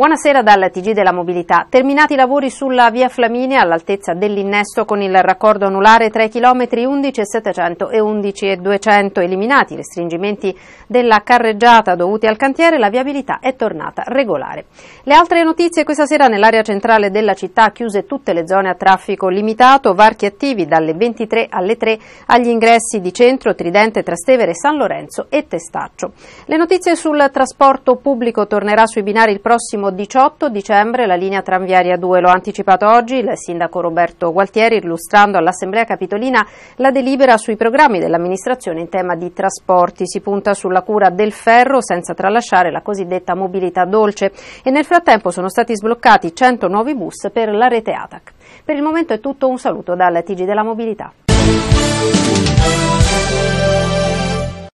Buonasera dal TG della Mobilità. Terminati i lavori sulla via Flaminia all'altezza dell'innesto con il raccordo anulare tra i chilometri 11 e 700 e e 11 200 eliminati i restringimenti della carreggiata dovuti al cantiere, la viabilità è tornata regolare. Le altre notizie questa sera nell'area centrale della città chiuse tutte le zone a traffico limitato, varchi attivi dalle 23 alle 3 agli ingressi di Centro, Tridente, Trastevere, San Lorenzo e Testaccio. Le notizie sul trasporto pubblico tornerà sui binari il prossimo 18 dicembre la linea tranviaria 2. Lo ha anticipato oggi il sindaco Roberto Gualtieri illustrando all'Assemblea Capitolina la delibera sui programmi dell'amministrazione in tema di trasporti. Si punta sulla cura del ferro senza tralasciare la cosiddetta mobilità dolce e nel frattempo sono stati sbloccati 100 nuovi bus per la rete ATAC. Per il momento è tutto, un saluto dal TG della Mobilità.